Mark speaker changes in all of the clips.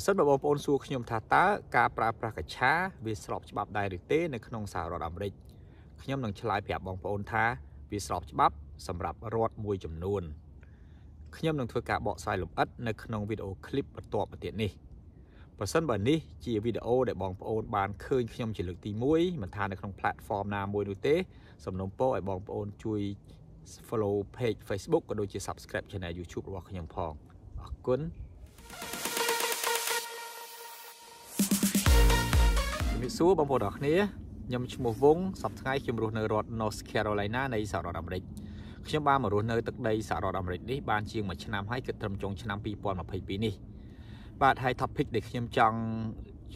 Speaker 1: បើសិនបើបងប្អូនសួរខ្ញុំថាតើការប្រើប្រាស់កញ្ឆាវាស្របច្បាប់ដែរឬទេនៅក្នុងសហរដ្ឋអាមេរិកខ្ញុំនឹងឆ្លើយប្រាប់បងប្អូនថាវាស្របច្បាប់សម្រាប់រដ្ឋមួយចំនួនខ្ញុំនឹងធ្វើការបកស្រាយលម្អិតនៅក្នុងវីដេអូឃ្លីបបន្ទាប់មកទៀតនេះបើសិនបើនេះ ជាវីដេអូដែលបងប្អូនបានឃើញខ្ញុំជាលើកទី1មិនថានៅក្នុង platform ណាមួយនោះទេសំណូមពរឲ្យបងប្អូនជួយ follow page Facebook ក៏ដូចជា subscribe channel YouTube របស់ខ្ញុំផងអរគុណរាបសួរបងប្អូនអរគ្នាខ្ញុំឈ្មោះវងសប្តាហ៍ខ្ញុំរស់នៅរដ្ឋ North Carolina នៃសហរដ្ឋអាមេរិកខ្ញុំបានមករស់នៅទឹកដីសហរដ្ឋអាមេរិកនេះបានជាង1ឆ្នាំហើយគឺត្រឹមចុងឆ្នាំ2022នេះបាទហើយ topic ដែលខ្ញុំចង់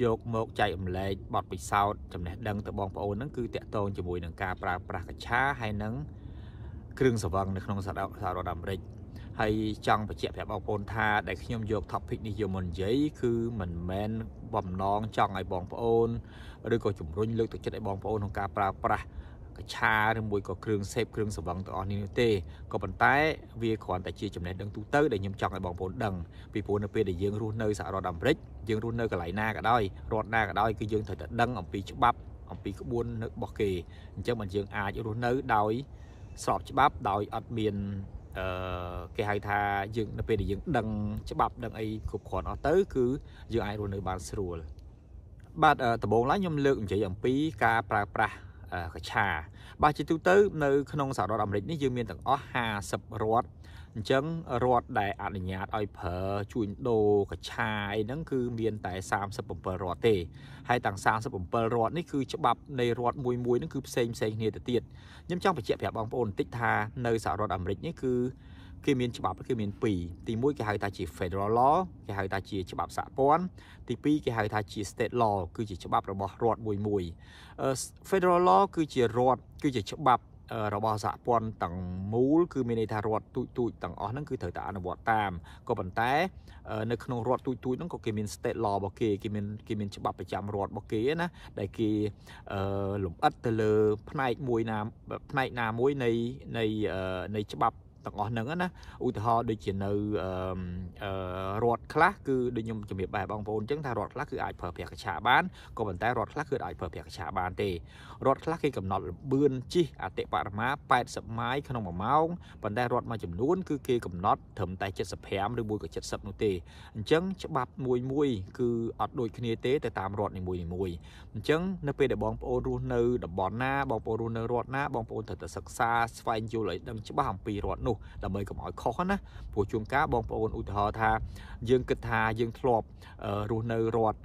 Speaker 1: យកមកចែករំលែកបទពិសោធន៍ចំណេះដឹងទៅបងប្អូនហ្នឹងគឺតាក់ទងជាមួយនឹងការប្រើប្រាស់កញ្ឆាហើយនឹងគ្រឿងសង្វឹងនៅក្នុងសហរដ្ឋអាមេរិកហើយចង់បញ្ជាក់ប្រាប់បងប្អូនថាដែលខ្ញុំយក topic នេះយកមកនិយាយគឺមិនមែនបំណងចង់ឲ្យបងប្អូនឬក៏ជំរុញលើកទឹកចិត្តឲ្យបងប្អូនក្នុងការប្រើប្រាស់កឆាឬមួយក៏គ្រឿងសេពគ្រឿងសង្វឹងទាំងអស់នេះនោះទេក៏ប៉ុន្តែ វាគ្រាន់តែជាចំណេះដឹងទូទៅដែលខ្ញុំចង់ឲ្យបងប្អូនដឹងពីព្រោះនៅពេលដែលយើងរស់នៅសហរដ្ឋអាមេរិកយើងរស់នៅកន្លែងណាក៏ដោយរដ្ឋណាក៏ដោយគឺយើងត្រូវតែដឹងអំពីច្បាប់ អំពីក្បួនរបស់គេអញ្ចឹងមិនយើងអាចរស់នៅដោយស្របច្បាប់ដោយអត់មានអឺគេហៅថាយើងនៅពេលដែលយើងដឹង ច្បាប់ដឹងអីគ្រប់គ្រាន់អស់ទៅគឺយើងអាចរស់នៅបានស្រួលបាទដំបូងឡើយខ្ញុំលើកនិយាយអំពីការប្រើប្រាស់កឆាបាទជាទូទៅនៅក្នុងសហរដ្ឋអាមេរិកនេះយើងមានទាំងអស់50រដ្ឋអញ្ចឹងរដ្ឋដែលអនុញ្ញាតឲ្យប្រើជួញដូរកឆាយហ្នឹងគឺមានតែ37រដ្ឋទេ ហើយទាំង37រដ្ឋនេះគឺច្បាប់នៃរដ្ឋមួយមួយហ្នឹងគឺផ្សេងផ្សេងគ្នាទៅទៀតខ្ញុំចង់បញ្ជាក់ប្រាប់បងប្អូនបន្តិចថានៅសហរដ្ឋអាមេរិកនេះគឺគេមានច្បាប់គឺមាន2ទី1គេហៅថាជា Federal Law គេហៅថាជាច្បាប់សហព័ន្ធទី2គេហៅថាជា State Law គឺជាច្បាប់របស់រដ្ឋមួយមួយ Federal Law គឺជារដ្ឋគឺជាច្បាប់របស់សហព័ន្ធទាំងមូលគឺមានន័យថារដ្ឋទូចទូចទាំងអស់ហ្នឹងគឺត្រូវតែអនុវត្តតាមក៏ប៉ុន្តែនៅក្នុងរដ្ឋទូចទូចហ្នឹងក៏គេមាន state law របស់គេគេមានគេមានច្បាប់ប្រចាំរដ្ឋរបស់គេណាដែលគេលំអិតទៅលើផ្នែកមួយណាផ្នែកណាមួយនៃនៃនៃច្បាប់ទាំងអស់ហ្នឹងណាឧទាហរណ៍ដូចជានៅអឺរដ្ឋខ្លះគឺដូចខ្ញុំជម្រាបបែបបងប្អូនអញ្ចឹងថារដ្ឋខ្លះគឺអាចប្រើប្រាស់កញ្ឆាបានក៏ប៉ុន្តែរដ្ឋខ្លះគឺអាចប្រើប្រាស់កញ្ឆាបានទេរដ្ឋខ្លះគេកំណត់លម្អឿនជិះអតិបរមា80ម៉ាយក្នុង1ម៉ោងប៉ុន្តែរដ្ឋមួយចំនួន គឺគេកំណត់ត្រឹមតែ75ឬមួយក៏70នោះទេអញ្ចឹងច្បាប់មួយមួយគឺអត់ដូចគ្នាទេទៅតាមរដ្ឋនីមួយមួយអញ្ចឹងនៅពេលដែលបងប្អូនរស់នៅតំបន់ណាបងប្អូនរស់នៅរដ្ឋណាបងប្អូនត្រូវតែសិក្សាស្វែងយល់ឲ្យដឹងច្បាស់អំពីរដ្ឋនោះនោះដើម្បីកុំឲ្យខុសណាព្រោះជួនកាលបងប្អូនឧទាហរណ៍ថាយើងគិតថាយើងធ្លាប់រស់នៅរដ្ឋ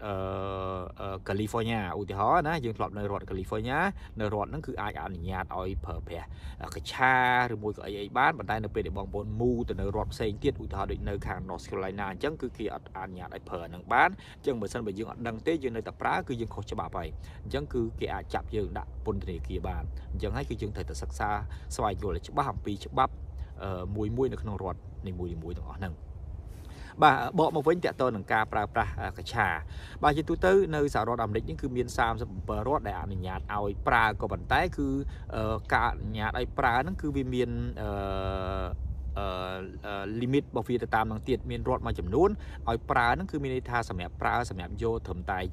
Speaker 1: កាលីហ្វ័រញ៉ាឧទាហរណ៍ណាយើងធ្លាប់នៅរដ្ឋកាលីហ្វ័រញ៉ានៅរដ្ឋហ្នឹងគឺអាចអនុញ្ញាតឲ្យប្រើប្រាស់កញ្ឆាឬមួយក៏អីអីបានប៉ុន្តែនៅពេលដែលបងប្អូនមូទៅនៅរដ្ឋផ្សេងទៀតឧទាហរណ៍ដូចនៅខាង North Carolina អញ្ចឹងគឺគេអត់អនុញ្ញាតឲ្យប្រើហ្នឹងបានអញ្ចឹងបើសិនបើយើងអត់ដឹងទេយើងនៅតែប្រើគឺយើងខុសច្បាប់ហើយអញ្ចឹងគឺគេអាចចាប់យើងដាក់ពន្ធនាគារបានអញ្ចឹងហើយគឺយើងត្រូវតែសិក្សាស្វែងយល់ច្បាស់អំពីច្បាប់មួយមួយនៅក្នុងរដ្ឋនីមួយៗទាំងអស់ហ្នឹងបាទបកមកវិញតកតនឹងការប្រើប្រាស់កញ្ឆាបាទជាទូទៅនៅសហរដ្ឋអាមេរិកនេះគឺមាន37រដ្ឋដែលអនុញ្ញាតឲ្យប្រើក៏ប៉ុន្តែគឺការអនុញ្ញាតឲ្យប្រើហ្នឹងគឺវាមានអឺលីមីតរបស់វាទៅតាមនឹងទៀតមានរដ្ឋមួយចំនួនឲ្យប្រើហ្នឹងគឺមានន័យថាសម្រាប់ប្រើសម្រាប់យកត្រឹមតែយ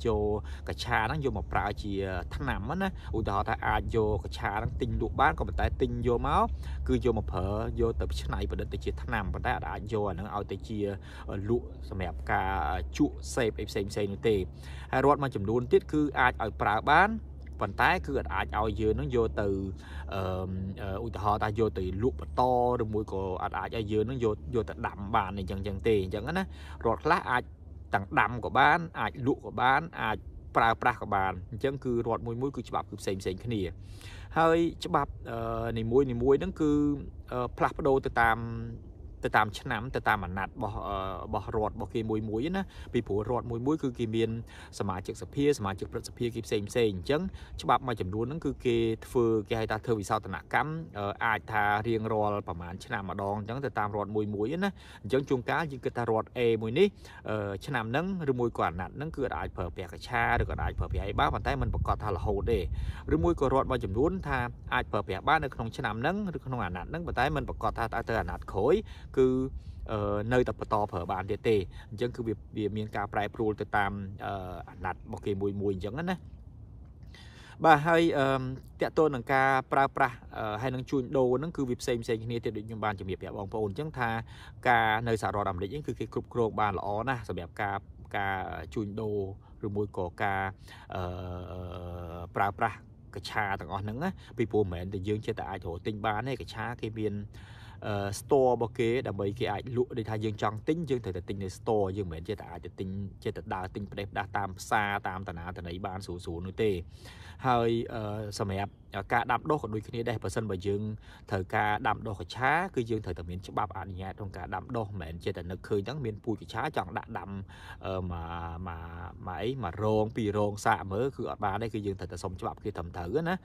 Speaker 1: កកឆាហ្នឹងយកមកប្រើជាឆ្នាំណាឧទាហរណ៍ថាអាចយកកឆាហ្នឹងទិញលក់បានក៏ប៉ុន្តែទិញយកមកគឺយកមកប្រើយកទៅឆ្នៃប្រឌិតទៅជាឆ្នាំប៉ុន្តែអាចយកអាហ្នឹងឲ្យទៅជាលក់សម្រាប់ការជក់សេពអីផ្សេងផ្សេងនោះទេហើយរដ្ឋមួយចំនួនទៀតគឺអាចឲ្យប្រើបានប៉ុន្តែគឺអត់អាចឲ្យយើងនឹងយកទៅឧទាហរណ៍ថាយកទៅលក់បន្តឬមួយក៏អត់អាចឲ្យយើងនឹងយកយកទៅដាំបានអញ្ចឹងអញ្ចឹងទេអញ្ចឹងណារត់ខ្លះអាចទាំងដាំក៏បានអាចលក់ក៏បានអាចប្រើប្រាស់ក៏បានអញ្ចឹងគឺរដ្ឋមួយមួយគឺច្បាប់គឺផ្សេងផ្សេងគ្នាហើយច្បាប់នីមួយនីមួយហ្នឹងគឺផ្លាស់ប្ដូរទៅតាមទៅតាមឆ្នាំទៅតាមអាណត្តិរបស់របស់រដ្ឋរបស់គេមួយមួយណាពីព្រោះរដ្ឋមួយមួយ គឺគេមានសមាជិកសភាសមាជិកព្រឹទ្ធសភាគេផ្សេងផ្សេងអញ្ចឹងច្បាប់មួយចំនួនហ្នឹងគឺគេធ្វើគេហៅថាធ្វើវិសោធនកម្មអាចថារៀងរាល់ប្រហែលឆ្នាំម្ដងអញ្ចឹងទៅតាមរដ្ឋមួយមួយណាអញ្ចឹងជួនកាលយើងគិតថារដ្ឋ A មួយនេះឆ្នាំហ្នឹងឬមួយក៏អាណត្តិហ្នឹងគឺអាចប្រើប្រាស់កឆាឬក៏អាចប្រើប្រាស់អីបានប៉ុន្តែมันប្រកាសថារហូតទេឬមួយក៏រដ្ឋមួយចំនួនថាអាចប្រើប្រាស់បាននៅក្នុងឆ្នាំហ្នឹងឬក្នុងអាណត្តិហ្នឹងប៉ុន្តែมันប្រកាសថាតើទៅអាណត្តិក្រោយគឺនៅតែបន្តប្រើបានទៀតទេអញ្ចឹងគឺវាមានការប្រែប្រួលទៅតាមអាណត្តិរបស់គេមួយមួយអញ្ចឹងណាបាទហើយតកតូននឹងការប្រើប្រាស់ហើយនឹងជួញដូរហ្នឹងគឺវាផ្សេងផ្សេងគ្នាទៀតដូចខ្ញុំបានជម្រាបប្រាប់បងប្អូនអញ្ចឹងថាការនៅសហរដ្ឋអាមេរិកហ្នឹងគឺគេគ្រប់គ្រងបានល្អណាស់សម្រាប់ការការជួញដូរឬមួយក៏ការអឺប្រើប្រាស់កឆាទាំងអស់ហ្នឹងណាពីព្រោះមិនមែនតែយើងចេះតែអាចរកទិញបានទេកឆាគេមាន store របស់គេដើម្បីគេអាចលក់ដូចថាយើងចង់ទិញយើងត្រូវតែទិញនៅ store យើងមិនមែនជាតែអាចទៅទិញជាតែដើរទិញផ្ដេសផ្ដាស់តាមផ្សារតាមតាណាតណីបានស្រួលស្រួលនោះទេហើយសម្រាប់ការដាំដុះក៏ដូចគ្នាដែរបើសិនបើយើងត្រូវការដាំដុះកញ្ឆាគឺយើងត្រូវតែមានច្បាប់អនុញ្ញាតក្នុងការដាំដុះមិនមែនជាតែនឹកឃើញហ្នឹងមានពូជកញ្ឆាចង់ដាក់ដាំមកមកមកអីមករងពីរងសាកមើលគឺអត់បានទេគឺយើងត្រូវតែសុំច្បាប់គេត្រឹមត្រូវណា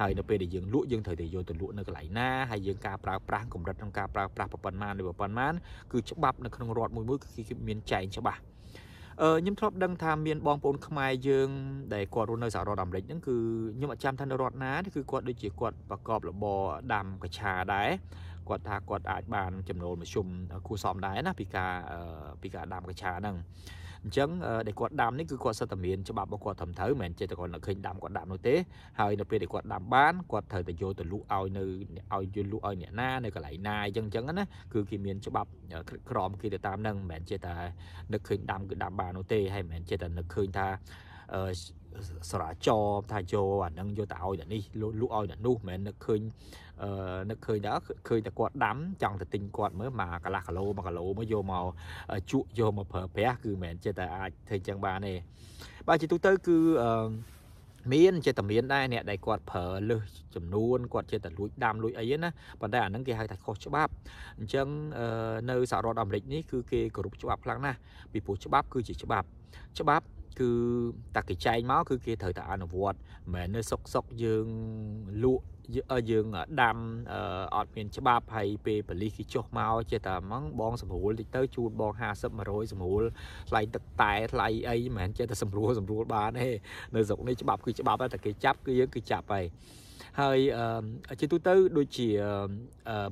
Speaker 1: ហើយនៅពេលដែលយើងលក់យើងត្រូវតែយកទៅលក់នៅកន្លែងណាហើយយើងការប្រើប្រាស់កម្រិតក្នុងការប្រើប្រាស់ប្រព័ន្ធម៉ានឬប្រព័ន្ធម៉ានគឺច្បាប់នៅក្នុងរដ្ឋមួយមួយគឺគេមានចែងច្បាស់អឺខ្ញុំធ្លាប់ដឹងថាមានបងប្អូន ខ្មែរយើងដែលគាត់រស់នៅសហរដ្ឋអាមេរិកហ្នឹងគឺខ្ញុំអត់ចាំថានៅរដ្ឋណាទេគឺគាត់ដូចជាគាត់ប្រកបរបរដាំកញ្ឆាដែរគាត់ថាគាត់អាចបានចំណូលមធ្យមគួរសមដែរណាពីការពីការដាំកញ្ឆាហ្នឹងអញ្ចឹងដែលគាត់ដាំនេះគឺគាត់សិតតែមានច្បាប់របស់គាត់ត្រឹមត្រូវមិនមែនចេះតែគាត់នឹកឃើញដាំគាត់ដាំនោះទេហើយនៅពេលដែលគាត់ដាំបានគាត់ត្រូវតែយកទៅលក់ឲ្យនៅឲ្យយកលក់ឲ្យអ្នកណានៅកន្លែងណាអញ្ចឹងអញ្ចឹងណាគឺគេមានច្បាប់ក្រមគេទៅតាមហ្នឹងមិនមែនចេះតែនឹកឃើញដាំគឺដាំបាននោះទេហើយមិនមែនចេះតែនឹកឃើញថាសរាចរថាយកអានឹងយកទៅឲ្យអ្នកនេះលក់ឲ្យអ្នកនោះមិននឹកឃើញអឺនឹកឃើញដែរឃើញតែគាត់ដាំចង់ទៅទិញគាត់មើលមកកន្លះគីឡូ1គីឡូមកយកមកជក់យកមកប្រើប្រាស់គឺមិនចេះតែអាចធ្វើចឹងបានទេបាទជាទូទៅគឺអឺមានចេតមានដែរអ្នកដែលគាត់ប្រើលឹះចំនួនគាត់ចេតលួចដាំលួចអីណាប៉ុន្តែអានឹងគេហៅថាខុសច្បាប់អញ្ចឹងនៅសហរដ្ឋអាមេរិកនេះគឺគេគោរពច្បាប់ខ្លាំងណាស់ពីព្រោះច្បាប់គឺជាច្បាប់ច្បាប់គឺតាគេចែងមកគឺគេត្រូវតែអនុវត្តមិនមែននៅសុកសុកយើងលក់យើងដាំអត់មានច្បាប់ហើយពេលបលិសគេចុះមកចេះតែហ្មងបងស្រួលតិចទៅជូនបង50 100ស្រួលថ្លៃទឹកតែថ្លៃអីមិនមែនចេះតែស្រួលស្រួលបានទេនៅស្រុកនេះច្បាប់គឺច្បាប់តែគេចាប់គឺយើងគឺចាប់ហើយហើយជាទូទៅដូចជា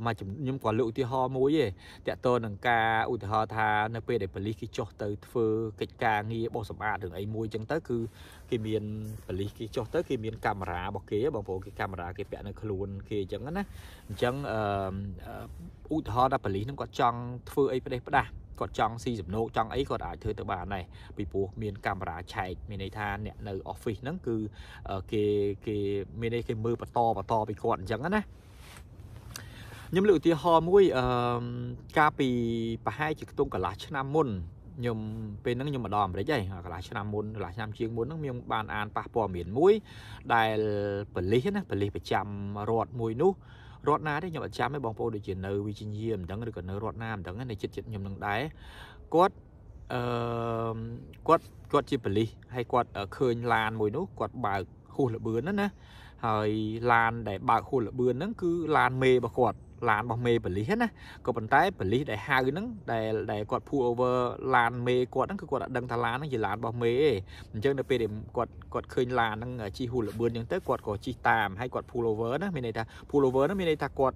Speaker 1: មកខ្ញុំក៏លើកឧទាហរណ៍មួយឯងតកតនឹងការឧទាហរណ៍ថានៅ ពេលដែលប៉ូលីសគេចុះទៅធ្វើកិច្ចការងារបោះសម្អាតរឿងអីមួយចឹងទៅ គឺគេមានប៉ូលីសគេចុះទៅគេមានកាមេរ៉ារបស់គេបងប្អូនគេកាមេរ៉ាគេពាក់នៅខ្លួន គេចឹងណាអញ្ចឹងឧទាហរណ៍ថាប៉ូលីសនឹងគាត់ចង់ធ្វើអីផ្ដេសផ្ដាស់គាត់ចង់ស៊ីសំណូកចង់អីគាត់អាចធ្វើទៅបានដែរពីព្រោះមានកាមេរ៉ាឆែកមានន័យថាអ្នកនៅ office ហ្នឹងគឺគេគេមានន័យគេមើលបន្តបន្តពីគាត់អញ្ចឹងណាខ្ញុំលើកឧទាហរណ៍មួយអឺកាលពីប្រហែលជាខ្ទង់កន្លះឆ្នាំមុនខ្ញុំពេលហ្នឹងខ្ញុំមកដល់អាមេរិកហើយកន្លះឆ្នាំមុនកន្លះឆ្នាំជាងមុនហ្នឹងខ្ញុំបានអានប៉ះព័ត៌មានមួយ ដែលប៉ូលីសណាប៉ូលីសប្រចាំរដ្ឋមួយនោះរដ្ឋណាទេខ្ញុំអត់ចាំទេបងប្អូនដូចជានៅវីជីញៀមិនដឹងឬក៏នៅរដ្ឋណាមិនដឹងនៅចិត្តចិត្តខ្ញុំនឹងដែរគាត់អឺគាត់គាត់ជាបលិសហើយគាត់ឃើញឡានមួយនោះគាត់បើកហួសលបឿនណាណាហើយឡានដែលបើកហួសលបឿនហ្នឹងគឺឡានមេរបស់គាត់ឡានរបស់មេប៉ូលីសណាក៏ប៉ុន្តែប៉ូលីសដែលហៅហ្នឹងដែលដែលគាត់ pull over ឡានមេគាត់ហ្នឹងគឺគាត់អត់ដឹងថាឡានហ្នឹងជាឡានរបស់មេទេអញ្ចឹងនៅពេលដែលគាត់គាត់ឃើញឡានហ្នឹងជិះហួលល្បឿនអញ្ចឹងទៅគាត់ក៏ជិះតាមហើយគាត់ pull over ណាមានន័យថា pull over ហ្នឹងមានន័យថាគាត់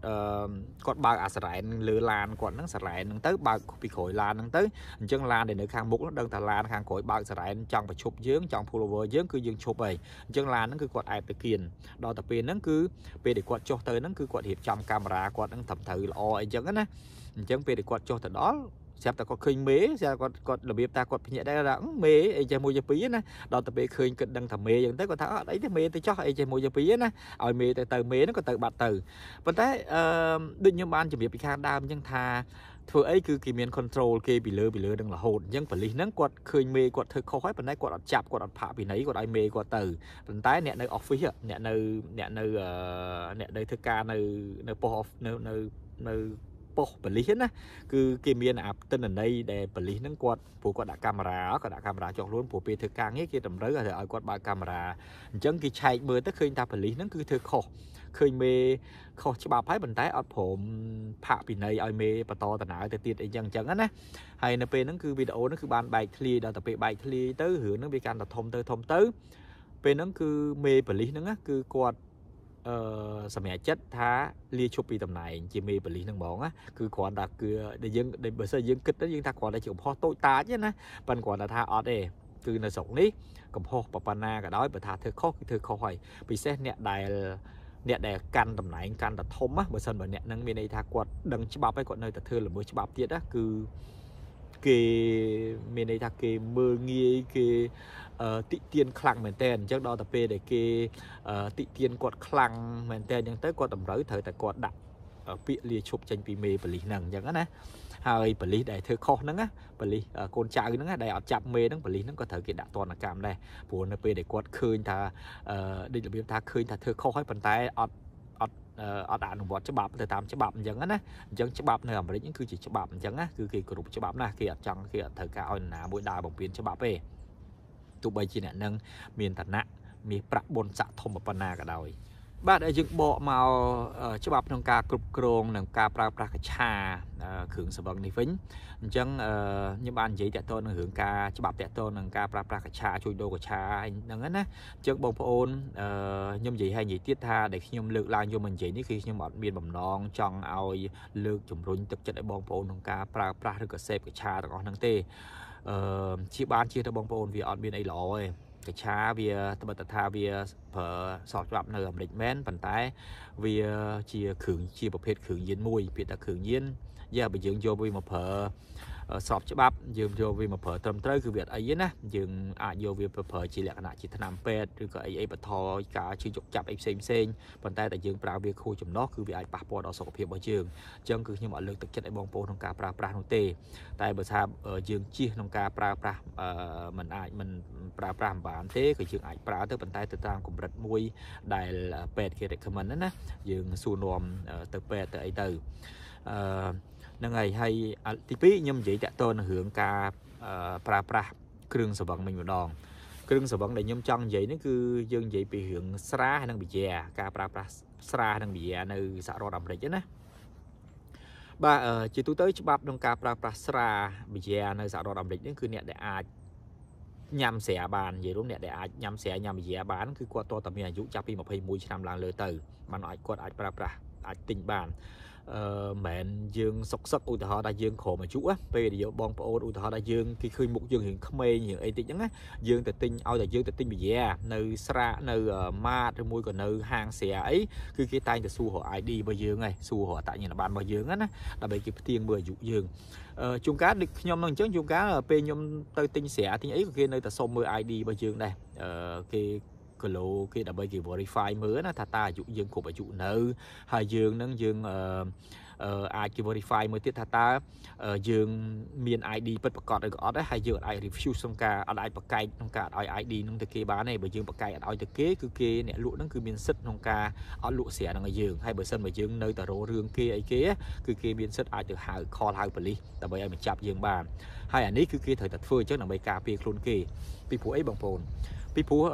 Speaker 1: គាត់បើកអាស្រែនលើឡានគាត់ហ្នឹងស្រែនហ្នឹងទៅបើកពីក្រោយឡានហ្នឹងទៅអញ្ចឹងឡានដែលនៅខាងមុខហ្នឹងដឹងថាឡានខាងក្រោយបើកស្រែនចង់ប្រឈប់យើងចង់ pull over យើងគឺយើងឈប់ហើយអញ្ចឹងឡានហ្នឹងគឺគាត់អែបទៅគៀនដល់តែពេលហ្នឹងគឺពេលដែលគាត់ចុះទៅហ្នឹងគឺគាត់រៀបចំកាមេរ៉ាគាត់ហ្នឹងត្រឹមត្រូវល្អអីចឹងណាអញ្ចឹងពេលដែលគាត់ចុះទៅដល់ស្រាប់តែគាត់ឃើញមេស្រាប់គាត់គាត់របៀបតាគាត់ភ្ញាក់ដែរថាមេអីចេះមួយចេះពីរណាដល់ទៅពេលឃើញគិតដឹងថាមេអញ្ចឹងទៅគាត់ថាអត់អីទេមេទៅចោះអីចេះមួយចេះពីរណាឲ្យមេទៅទៅមេហ្នឹងក៏ទៅបាត់ទៅប៉ុន្តែអឺដូចខ្ញុំបានជម្រាបពីខាងដើមអញ្ចឹងថាធ្វើអីគឺគេមាន control គេពីលើពីលើនឹងរហូតអញ្ចឹងប៉លីសហ្នឹងគាត់ឃើញមេគាត់ធ្វើខុសហើយប៉ុន្តែគាត់អត់ចាប់គាត់អត់ផាកពីណីគាត់ឲ្យមេគាត់ទៅប៉ុន្តែអ្នកនៅ office អ្នកនៅអ្នកនៅអ្នកនៅធ្វើការនៅនៅ post នៅនៅនៅប៉ុស្តិ៍បលិសណាគឺគេមានអាទិន្នន័យដែលបលិសហ្នឹងគាត់ព្រោះគាត់ដាក់កាមេរ៉ាគាត់ដាក់កាមេរ៉ាចុះខ្លួនព្រោះពេលធ្វើការងារគេតម្រូវឲ្យគាត់បើកកាមេរ៉ាអញ្ចឹងគេឆែកមើលទៅឃើញថាបលិសហ្នឹងគឺធ្វើខុសឃើញមេខុសច្បាប់ហើយប៉ុន្តែអត់ព្រមផាកពិន័យឲ្យមេបន្តដំណើរទៅទៀតអីចឹងចឹងណាហើយនៅពេលហ្នឹងគឺវីដេអូហ្នឹងគឺបានបែកធ្លាយដល់ទៅពេលបែកធ្លាយទៅរឿងហ្នឹងវាកាន់តែធំទៅធំទៅពេលហ្នឹងគឺមេបលិសហ្នឹងគឺគាត់អឺសម្រាប់ចិត្តថាលាឈប់ពីតំណែង ជាមេប៉ូលីសនឹងហ្មងណាគឺគ្រាន់តែគឺដែលយើងបើសិនយើងគិតទៅយើងថាគ្រាន់តែជាកំហុសតូចតាចណាប៉ិនគ្រាន់តែថាអត់ទេគឺនៅស្រុកនេះកំហុសបបណ្ណាក៏ដោយបើថាធ្វើខុសគឺធ្វើខុសហើយពិសេសអ្នកដែលអ្នកដែលកាន់តំណែងកាន់តែធំណាបើសិនបើអ្នកនឹងមានន័យថាគាត់ដឹងច្បាប់ហើយគាត់នៅតែធ្វើល្មើសច្បាប់ទៀតណាគឺគេមានន័យថាគេមើលងាយគេតិទៀនខ្លាំងមែនតើអញ្ចឹងដល់តែពេលដែលគេតិទៀនគាត់ខ្លាំងមែនតើអញ្ចឹងទៅគាត់តម្រូវត្រូវតែគាត់ដាក់ពាក្យលាឈប់ចេញពីមេ បលិសហ្នឹងអញ្ចឹងណាហើយបលិសដែលធ្វើខុសហ្នឹងណាបលិសកូនចៅហ្នឹងដែលអត់ចាប់មេហ្នឹងបលិសហ្នឹងក៏ត្រូវគេដាក់ទណ្ឌកម្មដែរព្រោះនៅពេលដែលគាត់ឃើញថាដូចរបៀបថាឃើញថាធ្វើខុសហើយប៉ុន្តែអត់អត់អនុវត្តច្បាប់ទៅតាមច្បាប់អញ្ចឹងណាអញ្ចឹងច្បាប់នៅអាមេរិកគឺជាច្បាប់អញ្ចឹងណាគឺគេគ្រប់ច្បាប់ណាគេអត់ចង់គេអត់ត្រូវការឲ្យនរណាមួយដើរបំពានច្បាប់ទេទោះបីជាអ្នកនឹងមានឋានៈមានប្រាក់បុណ្យស័ក្តិធំប៉ុណ្ណាក៏ដោយបាទហើយយើងបកមកច្បាប់ក្នុងការគ្រប់គ្រង និងការប្រើប្រាស់កឆាគ្រឿងសង្វឹងនេះវិញអញ្ចឹងខ្ញុំបាននិយាយតាក់ទងនឹងរឿងការច្បាប់តាក់ទងនឹងការប្រើប្រាស់កឆាជួយដូរកឆាហ្នឹងណាអញ្ចឹងបងប្អូនខ្ញុំនិយាយហើយនិយាយទៀតថាដែលខ្ញុំលើកឡើងយកមកនិយាយនេះគឺខ្ញុំអត់មានបំណងចង់ឲ្យលើក ជំរុញទឹកចិត្តឲ្យបងប្អូនក្នុងការប្រើប្រាស់ឬក៏សេពកឆាទាំងអស់ហ្នឹងទេអឺជាបានជាទៅបងប្អូនវាអត់មានអីល្អទេកិច្ឆាវាត្បិតថាវាប្រើសតច្បាប់នៅអាមេរិកមែនប៉ុន្តែ វាជាគ្រឿងជាប្រភេទគ្រឿងញៀនមួយពាក្យថាគ្រឿងញៀនយ៉ាបើយើងយកវាមកប្រើស្របច្បាប់យើងយកវាមកប្រើត្រឹមត្រូវគឺវាអត់អីទេណាយើងអាចយកវាទៅប្រើជាលក្ខណៈជាថ្នាំពេទ្យឬក៏អីអីបន្ថយការជឿយកចាប់អីផ្សេងផ្សេងប៉ុន្តែតែយើងប្រើវាខួចចំណោះគឺវាអាចប៉ះពាល់ដល់សុខភាពរបស់យើងអញ្ចឹងគឺខ្ញុំអត់លើកទឹកចិត្តឲ្យបងប្អូនក្នុងការប្រើប្រាស់នោះទេ តែបើថាយើងជៀសក្នុងការប្រើប្រាស់มันអាចมันប្រើប្រាស់មិនបានទេ គឺយើងអាចប្រើទៅប៉ុន្តែទៅតាមកម្រិតមួយដែលពេទ្យគេ recommend ណាយើងសួរនាំទៅពេទ្យទៅអីទៅអឺហ្នឹងហើយហើយទី2ខ្ញុំនិយាយតាក់ទងនឹងរឿងការប្រើប្រាស់គ្រឿងស្រវឹងមិញម្ដងគ្រឿងស្រវឹងដែលខ្ញុំចង់និយាយនេះគឺយើងនិយាយពីរឿងស្រានិងបៀរការប្រើប្រាស់ស្រានិងបៀរនៅសហរដ្ឋអាមេរិកណាបាទជាទូទៅច្បាប់ក្នុងការប្រើប្រាស់ស្រាបៀរនៅសហរដ្ឋអាមេរិកនេះគឺអ្នកដែលអាចញ៉ាំស្រាបាននិយាយរួមអ្នកដែលអាចញ៉ាំស្រាញ៉ាំបៀរបានគឺគាត់តតែមានអាយុចាប់ពី21ឆ្នាំឡើងលើទៅបានអាចគាត់អាចប្រើប្រាស់អាចទិញបានអឺមិនយើងសុកសឹកឧទាហរណ៍ថាយើងក្រមអាយុណាពេលដែលយើងបងប្អូនឧទាហរណ៍ថាយើងគេឃើញមុខយើងរៀងក្មេងរៀងអីតិចហ្នឹងណាយើងទៅទិញឲ្យតែយើងទៅទិញបយ៉ានៅស្រានៅម៉ាតឬមួយក៏នៅហាងស្រាអីគឺគេតែងតែសួររក ID របស់យើងឯងសួររកអត្តញ្ញាណប័ណ្ណរបស់យើងណាដើម្បីគេផ្ទៀងមើលអាយុយើងជួនកាលដូចខ្ញុំនឹងអញ្ចឹងជួនកាលពេលខ្ញុំទៅទិញស្រាទិញអីក៏គេនៅតែសុំមើល ID របស់យើងដែរគេគីឡូគេដើម្បីគេ verify មើលណាថាតើអាយុយើងគ្រប់អាយុនៅហើយយើងនឹងយើងអាចគេ verify មើលទៀតថាតើយើងមាន ID ពិតប្រាកដឬក៏អត់ដែរហើយយើងអាច refuse ក្នុងការអត់អាចបកែកក្នុងការអត់ឲ្យ ID នឹងទៅគេបានទេបើយើងបកែកអត់ឲ្យទៅគេគឺគេអ្នកលក់នឹងគឺមានសិទ្ធិក្នុងការអត់លក់ស្រានឹងឲ្យយើងហើយបើសិនបើយើងនៅតែរោរឿងគេអីគេគឺគេមានសិទ្ធិអាចទៅហៅ call ហៅប៉ូលីសដើម្បីឲ្យមកចាប់យើងបានហើយអានេះគឺគេត្រូវតែធ្វើអញ្ចឹងដើម្បីការពារខ្លួនគេពីព្រោះអីបងប្អូនពីព្រោះ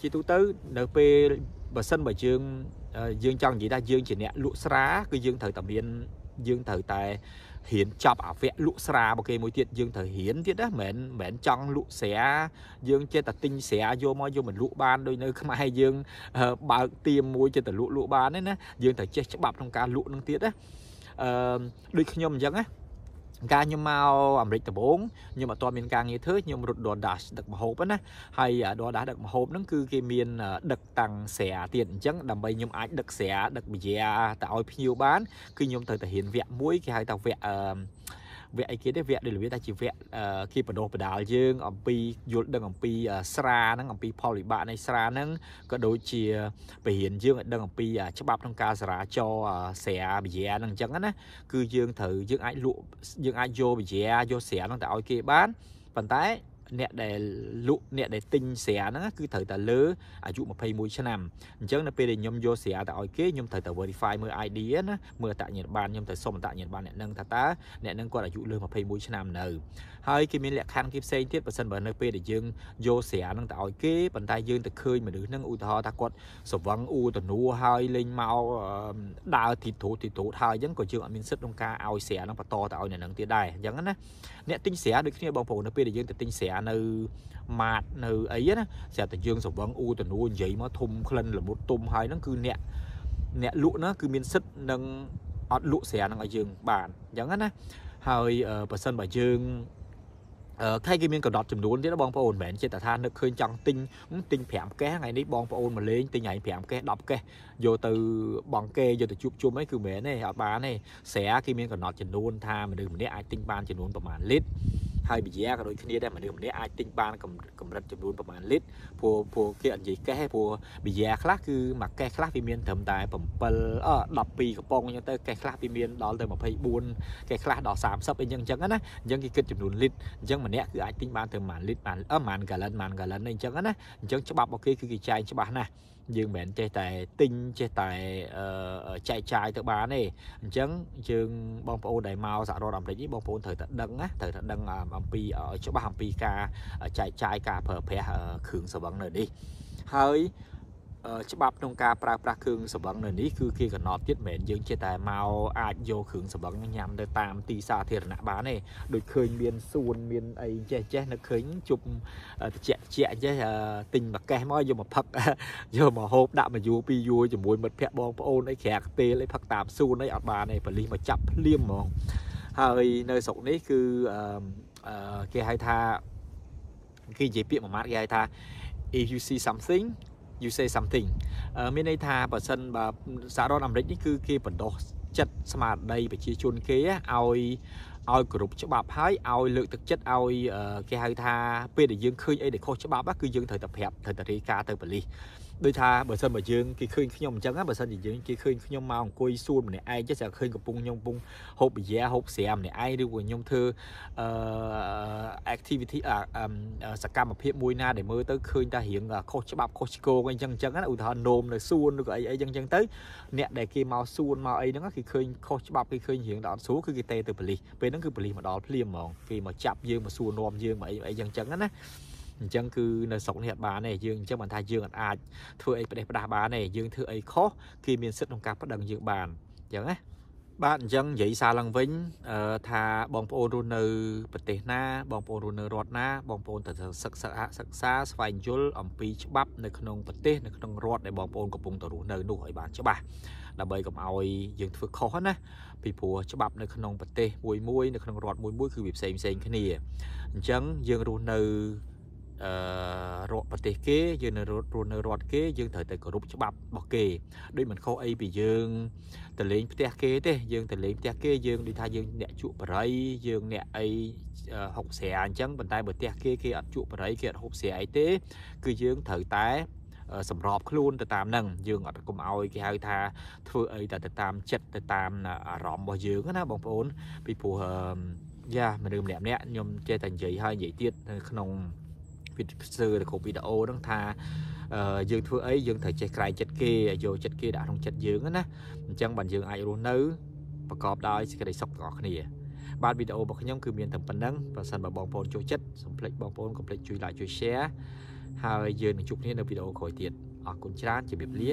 Speaker 1: ជាទូទៅនៅពេលបើសិនបើយើងយើងចង់និយាយថាយើងជាអ្នកលក់ស្រាគឺយើងត្រូវតែមានយើងត្រូវតែហ៊ានចាប់អាវៈលក់ស្រារបស់គេមួយទៀតយើងត្រូវហ៊ានទៀតណាមិនមែនចង់លក់ស្រាយើងចេះតែទិញស្រាយកមកយកមិនលក់បានដោយនៅខ្មែរយើងបើកទៀមមួយចេះតែលក់លក់បានទេណាយើងត្រូវចេះច្បាប់ក្នុងការលក់នឹងទៀតណាអឺដូចខ្ញុំអញ្ចឹងណាការខ្ញុំមកអាមេរិកដំបូងខ្ញុំអត់ទាន់មានការងារធ្វើខ្ញុំរត់ DoorDash ដឹកម្ហូបណាហើយ DoorDash ដឹកម្ហូបហ្នឹងគឺគេមានដឹកតាំងស្រាទៀតអញ្ចឹងដើម្បីខ្ញុំអាចដឹកស្រាដឹកបៀរទៅឲ្យភ្ញៀវបានគឺខ្ញុំត្រូវតែរៀនវគ្គមួយគេហៅថាវគ្គអឺវគ្គអីគេទេវគ្គដែលវាតែជាវគ្គគេបណ្ដុះបណ្ដាលយើងអំពីយល់ដឹងអំពីស្រាហ្នឹងអំពីផលវិបាកនៃស្រាហ្នឹងក៏ដូចជាបរិញ្ញាបត្រយើងឲ្យដឹងអំពីច្បាប់ក្នុងការចរាចរស្រាបរិញ្ញាហ្នឹងអញ្ចឹងណាគឺយើងត្រូវយើងអាចលក់យើងអាចយកបរិញ្ញាយកស្រាហ្នឹងទៅឲ្យគេបានប៉ុន្តែអ្នកដែលលក់អ្នកដែលទិញស្រាហ្នឹងគឺត្រូវតែលើអាយុ21ឆ្នាំអញ្ចឹងនៅពេលដែលខ្ញុំយកស្រាទៅឲ្យគេខ្ញុំត្រូវតែ verify មើល ID ណាមើលអត្តញ្ញាណប័ណ្ណខ្ញុំទៅសុំអត្តញ្ញាណប័ណ្ណអ្នកនឹងថាតើអ្នកនឹងគាត់អាយុលើ21ឆ្នាំនៅ ហើយគេមានលក្ខខណ្ឌគេផ្សេងទៀតបើសិនបើនៅពេលដែលយើងយកស្រាហ្នឹងទៅឲ្យគេប៉ុន្តែយើងទៅឃើញមនុស្សហ្នឹងឧទាហរណ៍ថាគាត់សវឹងអ៊ូតនួហើយលេងមកដើរទីត្រូតទីត្រូតហើយអញ្ចឹងក៏យើងអត់មានសិទ្ធិក្នុងការឲ្យស្រាហ្នឹងបន្តទៅឲ្យអ្នកនឹងទៀតដែរអញ្ចឹងណាអ្នកទិញស្រាដូចគ្នាបងប្អូននៅពេលដែលយើងទៅទិញស្រានៅម៉ាតនៅអីណាស្រាតែយើងសង្វឹងអ៊ូតនួនិយាយមកធំក្លិនល្មុតទុំហើយហ្នឹងគឺអ្នកអ្នកលក់ណាគឺមានសិទ្ធនឹងអត់លក់ស្រានឹងឲ្យយើងបានអញ្ចឹងណាហើយបើសិនបើយើងខែគេមានកំណត់ចំនួនទៀតបងប្អូនមិនមែនចេតថានឹកឃើញចង់ទិញទិញ5កេះថ្ងៃនេះបងប្អូនមកលេងទិញឯង5កេះ10កេះយកទៅបងគេយកទៅជួបជុំអីគឺមិនមែនទេអត់បានទេស្រាគេមានកំណត់ចំនួនថាមនុស្សម្នាក់អាចទិញបានចំនួនប្រមាណលីត្រហើយបៀរក៏ដូចគ្នាដែរមនុស្សម្នាក់អាចទិញបានកម្រិតចំនួនប្រហែលលីត្រព្រោះព្រោះគេអត់និយាយកេះព្រោះបៀរខ្លះគឺមួយកេះខ្លះវាមានត្រឹមតែ7អ12កំប៉ុងអញ្ចឹងទៅកេះខ្លះវាមានដល់ទៅ24កេះខ្លះដល់30អីចឹងអញ្ចឹងណាអញ្ចឹងគេគិតចំនួនលីត្រអញ្ចឹងម្នាក់គឺអាចទិញបានទៅប្រហែលលីត្របានប្រហែលហ្គាឡុនប្រហែលហ្គាឡុនអីអញ្ចឹងណាអញ្ចឹងច្បាប់របស់គេគឺគេចែងច្បាស់ណាស់យើងមិនមែនចេះតែទិញចេះតែចែកចាយទៅបានទេអញ្ចឹងយើងបងប្អូនដែលមកសហរដ្ឋអាមេរិកនេះបងប្អូនត្រូវតែដឹងណាត្រូវតែដឹងអំពីច្បាស់អំពីការចែកចាយការប្រើប្រាស់គ្រឿងសង្វឹងនៅនេះហើយច្បាប់ក្នុងការប្រើប្រាស់គ្រឿងសម្លឹងនៅនេះគឺគេកំណត់ទៀតមិនមែនយើងចេះតែមកអាចយកគ្រឿងសម្លឹងញ៉ាំទៅតាមទីសាធារណៈបានទេដូចឃើញមានសួនមានអីចេះចេះនៅឃើញជុំតិចតិចចេះទិញមកកេះមកយកមកផឹកយកមកហូបដាក់មកយូរពីយូរជាមួយមិត្តភ័ក្តិបងប្អូនអីក្រាក់ទេលអីផឹកតាមសួនអីអត់បានទេប៉ូលីសមកចាប់ភ្លាមហ្មងហើយនៅស្រុកនេះគឺគេហៅថាគេនិយាយពាក្យមួយម៉ាត់គេហៅថា if you see something you say something មានន័យថាបើសិនបើសហរដ្ឋអាមេរិកនេះគឺគេបណ្ដោះចិត្តស្មារតីប្រជាជនគេឲ្យឲ្យគ្រប់ច្បាប់ហើយឲ្យ លើកទឹកចិត្តឲ្យគេហៅ ថាពេលដែលយើងឃើញអីដែលខុសច្បាប់គឺយើងត្រូវតែប្រាប់ត្រូវតែរាយការណ៍ទៅប៉ូលីសដូចថាបើសិនបើយើងគេឃើញខ្ញុំអញ្ចឹងបើសិនជាយើងគេឃើញខ្ញុំមកអង្គុយសួនម្នាក់ឯងចេះតែឃើញកំពុងខ្ញុំកំពុងហូបបយ៉ាហូបស្រាម្នាក់ឯងឬក៏ខ្ញុំធ្វើអឺ activity សកម្មភាពមួយណាដែលមើលទៅឃើញតែរៀងខុសច្បាប់ខុសឆ្គងអីចឹងអញ្ចឹងណាឧទាហរណ៍នោមនៅសួនឬក៏អីអីចឹងចឹងទៅអ្នកដែលគេមកសួនមកអីហ្នឹងគេឃើញខុសច្បាប់គេឃើញរៀងដល់ស្រួលគឺគេតេទៅប៉ូលីសពេលហ្នឹងគឺប៉ូលីសមកដល់ភ្លាមហ្មងគេមកចាប់យើងមកសួរនាំយើងមកអីអីចឹងចឹងណាអញ្ចឹងគឺនៅស្រុកនេះអត់បានទេយើងអញ្ចឹងបានថាយើងអាចធ្វើអីប្រទេសផ្ដាស់បានទេយើងធ្វើអីខុសគេមានសិទ្ធិក្នុងការប្តឹងយើងបានអញ្ចឹងណាបាទអញ្ចឹងនិយាយសារឡើងវិញថាបងប្អូនរស់នៅប្រទេសណាបងប្អូនរស់នៅរដ្ឋណា បងប្អូនត្រូវសិក្សាសិក្សាស្វែងយល់អំពីច្បាប់ នៅក្នុងប្រទេសនៅក្នុងរដ្ឋដែលបងប្អូនកំពុងទៅរស់នៅនោះឲ្យបានច្បាស់ដើម្បីកុំឲ្យយើងធ្វើខុសណាពីព្រោះច្បាប់នៅក្នុងប្រទេសមួយមួយនៅក្នុងរដ្ឋមួយមួយគឺវាផ្សេងផ្សេងគ្នាអញ្ចឹងយើងរស់នៅអឺរកប្រទេសគេយើងនៅរត់នៅរដ្ឋគេយើងត្រូវតែគោរពច្បាប់របស់គេដូចមិនខុសអីពីយើងទៅលេងផ្ទះគេទេយើងទៅលេងផ្ទះគេយើងដូចថាយើងអ្នកជក់បរិយយើងអ្នកអីហុកស្រាអញ្ចឹងប៉ុន្តែបើផ្ទះគេគេអត់ជក់បរិយគេអត់ហូបស្រាអីទេគឺយើងត្រូវតែសម្របខ្លួនទៅតាមនឹងយើងអត់កុំឲ្យគេហៅថាធ្វើអីតែទៅតាមចិត្តទៅតាមអារម្មណ៍របស់យើងណាបងប្អូនពីព្រោះយ៉ាមនុស្សម្នាក់ម្នាក់ខ្ញុំចេះតែនិយាយហើយនិយាយទៀតនៅក្នុងពីសើទៅគ្រប់វីដេអូហ្នឹងថាយើងធ្វើអីយើងត្រូវចេះក្រែងចិត្តគេឲ្យយកចិត្តគេដាក់ក្នុងចិត្តយើងណាអញ្ចឹងបានយើងអាចរស់នៅប្រកបដោយសេចក្តីសុខទាំងអស់គ្នា បាទវីដេអូរបស់ខ្ញុំគឺមានតែប៉ុណ្្នឹងបើសិនបើបងប្អូនចូលចិត្តសូមភ្លេចបងប្អូនកុំភ្លេចជួយ like ជួយ share ហើយយើងនឹងជួបគ្នានៅវីដេអូក្រោយទៀតអរគុណច្រើនជម្រាបលា